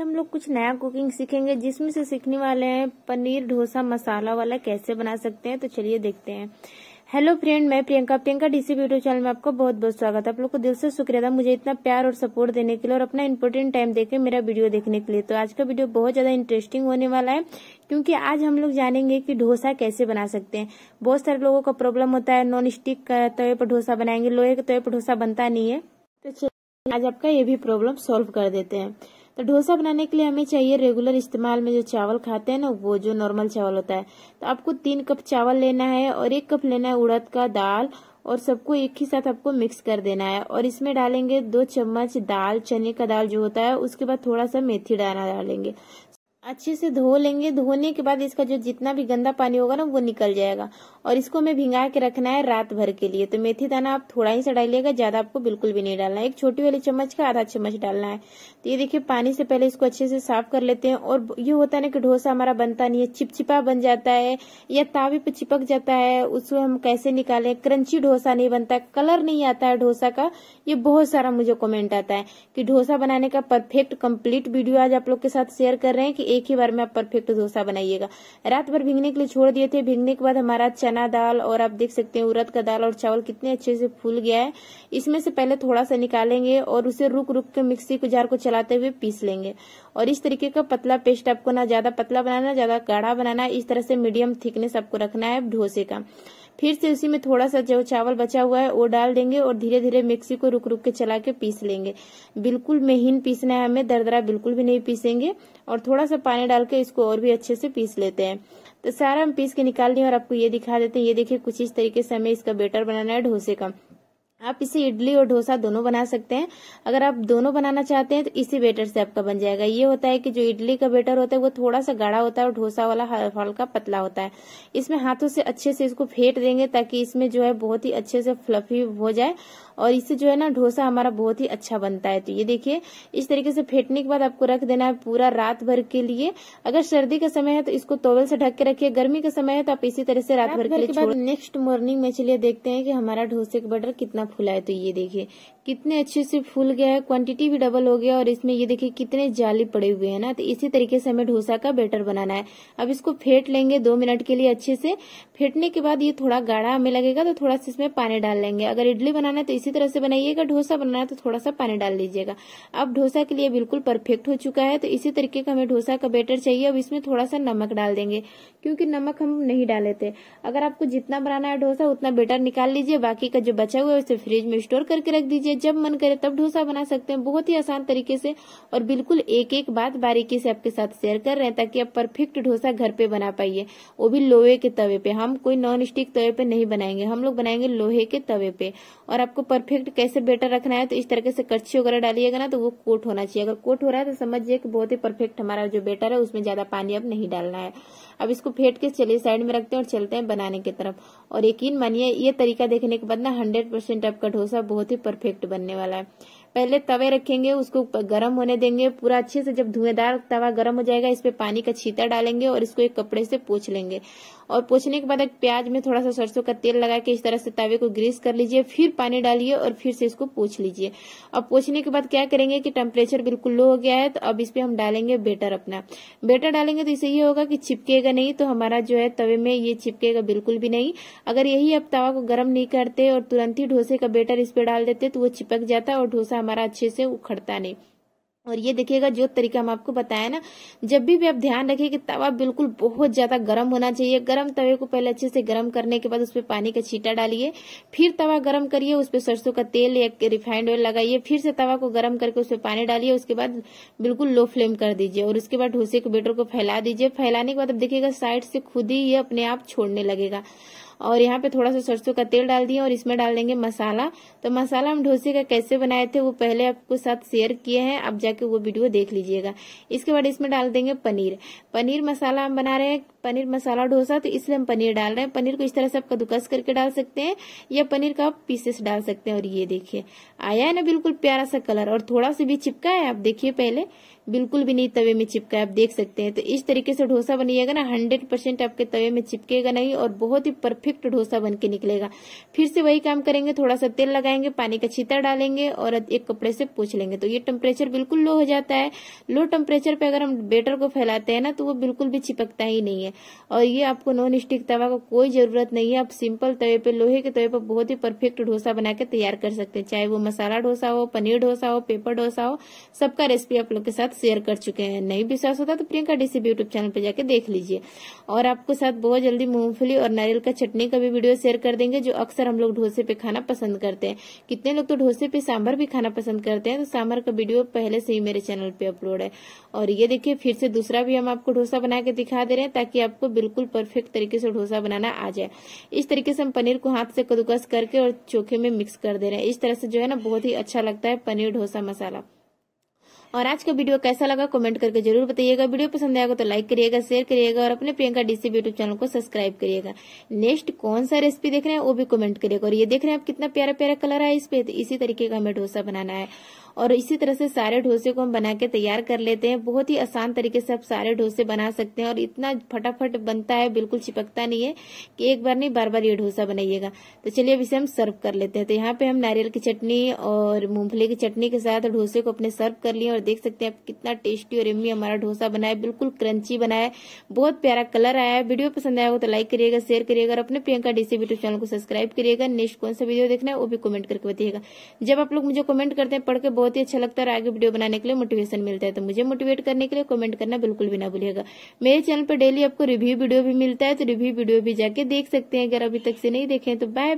हम लोग कुछ नया कुकिंग सीखेंगे जिसमें से सीखने वाले हैं पनीर ढोसा मसाला वाला कैसे बना सकते हैं तो चलिए देखते हैं हेलो फ्रेंड मैं Priyanka Priyanka DC YouTube channel में आपका बहुत बहुत स्वागत है आप लोग को दिल से शुक्रिया था मुझे इतना प्यार और सपोर्ट देने के लिए और अपना इम्पोर्टेंट टाइम देकर मेरा वीडियो देखने के लिए तो आज का वीडियो बहुत ज्यादा इंटरेस्टिंग होने वाला है क्योंकि आज हम लोग जानेंगे कि डोसा कैसे बना सकते हैं बहुत सारे लोगों का प्रॉब्लम होता है नॉन स्टिक तवे पर डोसा बनाएंगे लोहे के तवे पर ढोसा बनता नहीं है तो चलिए आज आपका ये भी प्रॉब्लम सोल्व कर देते हैं तो डोसा बनाने के लिए हमें चाहिए रेगुलर इस्तेमाल में जो चावल खाते हैं ना वो जो नॉर्मल चावल होता है तो आपको तीन कप चावल लेना है और एक कप लेना है उड़द का दाल और सबको एक ही साथ आपको मिक्स कर देना है और इसमें डालेंगे दो चम्मच दाल चने का दाल जो होता है उसके बाद थोड़ा सा मेथी दाना डालेंगे अच्छे से धो लेंगे धोने के बाद इसका जो जितना भी गंदा पानी होगा ना वो निकल जाएगा और इसको हमें भिंगा के रखना है रात भर के लिए तो मेथी दाना आप थोड़ा ही सा डालिएगा ज्यादा आपको बिल्कुल भी नहीं डालना है एक छोटी वाली चम्मच का आधा चम्मच डालना है तो ये देखिए पानी से पहले इसको अच्छे से साफ कर लेते हैं और ये होता है ना कि डोसा हमारा बनता नहीं है चिपचिपा बन जाता है या तावे पर चिपक जाता है उसको हम कैसे निकालें क्रंची डोसा नहीं बनता कलर नहीं आता है डोसा का ये बहुत सारा मुझे कॉमेंट आता है कि डोसा बनाने का परफेक्ट कम्प्लीट वीडियो आज आप लोग के साथ शेयर कर रहे हैं कि एक ही बार में आप परफेक्ट डोसा बनाइएगा रात भर भिंगने के लिए छोड़ दिए थे भिंगने के बाद हमारा चना दाल और आप देख सकते हैं उड़द का दाल और चावल कितने अच्छे से फूल गया है इसमें से पहले थोड़ा सा निकालेंगे और उसे रुक रुक के मिक्सी को जार को चलाते हुए पीस लेंगे और इस तरीके का पतला पेस्ट आपको ना ज्यादा पतला बनाना ज्यादा गाढ़ा बनाना इस तरह से मीडियम थिकनेस आपको रखना है डोसे का फिर से उसी में थोड़ा सा जो चावल बचा हुआ है वो डाल देंगे और धीरे धीरे मिक्सी को रुक रुक के चला के पीस लेंगे बिल्कुल महीन पीसना है हमें दरदरा बिल्कुल भी नहीं पीसेंगे और थोड़ा सा पानी डाल के इसको और भी अच्छे से पीस लेते हैं तो सारा हम पीस के निकाल दें और आपको ये दिखा देते हैं ये देखिए कुछ इस तरीके से हमें इसका बेटर बनाना है ढोसे का आप इसे इडली और डोसा दोनों बना सकते हैं अगर आप दोनों बनाना चाहते हैं तो इसी बेटर से आपका बन जाएगा ये होता है कि जो इडली का बेटर होता है वो थोड़ा सा गाढ़ा होता है और डोसा वाला हल्का पतला होता है इसमें हाथों से अच्छे से इसको फेंट देंगे ताकि इसमें जो है बहुत ही अच्छे से फ्लफी हो जाए और इससे जो है ना डोसा हमारा बहुत ही अच्छा बनता है तो ये देखिए इस तरीके से फेंटने के बाद आपको रख देना है पूरा रात भर के लिए अगर सर्दी का समय है तो इसको तोवल से ढक के रखिए गर्मी का समय है तो आप इसी तरह से रात भर के लिए नेक्स्ट मॉर्निंग में चलिए देखते हैं कि हमारा डोसे का बटर कितना फुलाए तो ये देखिए कितने अच्छे से फूल गया है क्वांटिटी भी डबल हो गया और इसमें ये देखिए कितने जाली पड़े हुए हैं ना तो इसी तरीके से हमें डोसा का बेटर बनाना है अब इसको फेंट लेंगे दो मिनट के लिए अच्छे से फेंटने के बाद ये थोड़ा गाढ़ा हमें लगेगा तो थोड़ा सा इसमें पानी डाल लेंगे अगर इडली बनाना है तो इसी तरह से बनाइएगा ढोसा बनाना है तो थोड़ा सा पानी डाल लीजिएगा अब डोसा के लिए बिल्कुल परफेक्ट हो चुका है तो इसी तरीके का हमें ढोसा का बेटर चाहिए अब इसमें थोड़ा सा नमक डाल देंगे क्योंकि नमक हम नहीं डाले थे अगर आपको जितना बनाना है डोसा उतना बेटर निकाल लीजिए बाकी का जो बचा हुआ है उसे फ्रिज में स्टोर करके रख दीजिए जब मन करे तब डोसा बना सकते हैं बहुत ही आसान तरीके से और बिल्कुल एक एक बात बारीकी से आपके साथ शेयर कर रहे हैं ताकि आप परफेक्ट डोसा घर पे बना पाइए वो भी लोहे के तवे पे हम कोई नॉन स्टिक तवे पे नहीं बनाएंगे हम लोग बनाएंगे लोहे के तवे पे और आपको परफेक्ट कैसे बेटर रखना है तो इस तरीके से कच्छी वगैरह डालिएगा ना तो वो कोट होना चाहिए अगर कोट हो रहा है तो समझिए कि बहुत ही परफेक्ट हमारा जो बेटर है उसमें ज्यादा पानी अब नहीं डालना है अब इसको फेंट के चलिए साइड में रखते हैं और चलते हैं बनाने की तरफ और यकीन मानिए ये तरीका देखने के बाद ना हंड्रेड परसेंट आपका डोसा बहुत ही परफेक्ट बनने वाला है पहले तवे रखेंगे उसको गर्म होने देंगे पूरा अच्छे से जब धुएंदार तवा गर्म हो जाएगा इस पर पानी का छीता डालेंगे और इसको एक कपड़े से पोछ लेंगे और पोछने के बाद एक प्याज में थोड़ा सा सरसों का तेल लगा के इस तरह से तवे को ग्रीस कर लीजिए फिर पानी डालिए और फिर से इसको पोछ लीजिए और पोछने के बाद क्या करेंगे कि टेम्परेचर बिल्कुल लो हो गया है तो अब इस पे हम डालेंगे बेटर अपना बेटर डालेंगे तो इसे ये होगा कि छिपकेगा नहीं तो हमारा जो है तवे में ये छिपकेगा बिल्कुल भी नहीं अगर यही आप तवा को गर्म नहीं करते और तुरंत ही ढोसे का बेटर इस पे डाल देते तो वो चिपक जाता और ढोसा हमारा अच्छे से उखड़ता नहीं और ये देखिएगा जो तरीका हम आपको बताया ना जब भी भी आप ध्यान रखें कि तवा बिल्कुल बहुत ज्यादा गर्म होना चाहिए गर्म तवे को पहले अच्छे से गर्म करने के बाद उसमें पानी का छीटा डालिए फिर तवा गर्म करिए उस पर सरसों का तेल या रिफाइंड ऑयल लगाइए फिर से तवा को गर्म करके उस पर पानी डालिए उसके बाद बिल्कुल लो फ्लेम कर दीजिए और उसके बाद ढोसे के बेटर को फैला दीजिए फैलाने के बाद देखिएगा साइड से खुद ही ये अपने आप छोड़ने लगेगा और यहाँ पे थोड़ा सा सरसों का तेल डाल दिया और इसमें डाल देंगे मसाला तो मसाला हम डोसे का कैसे बनाए थे वो पहले आपको साथ शेयर किए हैं आप जाके वो वीडियो देख लीजिएगा इसके बाद इसमें डाल देंगे पनीर पनीर मसाला हम बना रहे हैं पनीर मसाला डोसा तो इसलिए हम पनीर डाल रहे हैं पनीर को इस तरह से आप कदूकस करके डाल सकते हैं या पनीर का पीसेस डाल सकते हैं और ये देखिए आया है ना बिल्कुल प्यारा सा कलर और थोड़ा सा भी चिपका है आप देखिए पहले बिल्कुल भी नहीं तवे में चिपका है आप देख सकते हैं तो इस तरीके से डोसा बनिएगा ना हंड्रेड परसेंट आपके तवे में चिपकेगा नहीं और बहुत ही परफेक्ट डोसा बन के निकलेगा फिर से वही काम करेंगे थोड़ा सा तेल लगाएंगे पानी का छीता डालेंगे और एक कपड़े से पूछ लेंगे तो ये टेम्परेचर बिल्कुल लो हो जाता है लो टेम्परेचर पे अगर हम बेटर को फैलाते हैं ना तो वो बिल्कुल भी चिपकता ही नहीं है है और ये आपको नॉन स्टिक तवा को कोई ज़रूरत नहीं है आप सिंपल तवे पे लोहे के तवे पर बहुत ही परफेक्ट डोसा बना के तैयार कर सकते हैं चाहे वो मसाला डोसा हो पनीर डोसा हो पेपर डोसा हो सबका रेसिपी आप लोग के साथ शेयर कर चुके हैं नहीं विश्वास होता तो प्रियंका डीसी यूट्यूब चैनल पर जाके देख लीजिए और आपके साथ बहुत जल्दी मूंगफली और नारियल का चटनी का भी वीडियो शेयर कर देंगे जो अक्सर हम लोग ढोसे पे खाना पसंद करते हैं कितने लोग तो ढोसे पे सांभर भी खाना पसंद करते हैं तो सांभर का वीडियो पहले से ही मेरे चैनल पे अपलोड है और ये देखिए फिर से दूसरा भी हम आपको डोसा बना के दिखा दे रहे हैं ताकि आपको बिल्कुल परफेक्ट तरीके से डोसा बनाना आ जाए इस तरीके से हम पनीर को हाथ से कदूकस करके और चोखे में मिक्स कर दे रहे हैं इस तरह से जो है ना बहुत ही अच्छा लगता है पनीर डोसा मसाला और आज का वीडियो कैसा लगा कमेंट करके जरूर बताइएगा वीडियो पसंद आएगा तो लाइक करिएगा शेयर करिएगा और अपने प्रियंका डीसी यूट्यूब चैनल को सब्सक्राइब करिएगा नेक्स्ट कौन सा रेसिपी देख रहे हैं वो भी कमेंट करिएगा और ये देख रहे हैं आप कितना प्यारा प्यारा कलर है इस पे तो इसी तरीके का हमें डोसा बनाना है और इसी तरह से सारे डोसे को हम बना के तैयार कर लेते हैं बहुत ही आसान तरीके से आप सारे डोसे बना सकते हैं और इतना फटाफट बनता है बिल्कुल चिपकता नहीं है कि एक बार नहीं बार बार ये डोसा बनाइएगा तो चलिए अब इसे हम सर्व कर लेते हैं तो यहाँ पे हम नारियल की चटनी और मूंगफली की चटनी के साथ डोसे को अपने सर्व कर लिए और देख सकते हैं आप कितना टेस्टी और एम्मी हमारा डोसा बना है बिल्कुल क्रंची बना है बहुत प्यारा कलर आया है वीडियो पसंद आया हो तो लाइक करिएगा शेयर करिएगा और अपने प्रियंका डीसी यूट्यूब चैनल को सब्सक्राइब करिएगा नेक्स्ट कौन सा वीडियो देखना है वो भी कमेंट करके बताइएगा जब आप लोग मुझे कमेंट करते हैं पढ़ के बहुत बहुत ही अच्छा लगता है और आगे वीडियो बनाने के लिए मोटिवेशन मिलता है तो मुझे मोटिवेट करने के लिए कमेंट करना बिल्कुल भी ना भूलिएगा मेरे चैनल पर डेली आपको रिव्यू वीडियो भी मिलता है तो रिव्यू वीडियो भी जाके देख सकते हैं अगर अभी तक से नहीं देखे तो बाय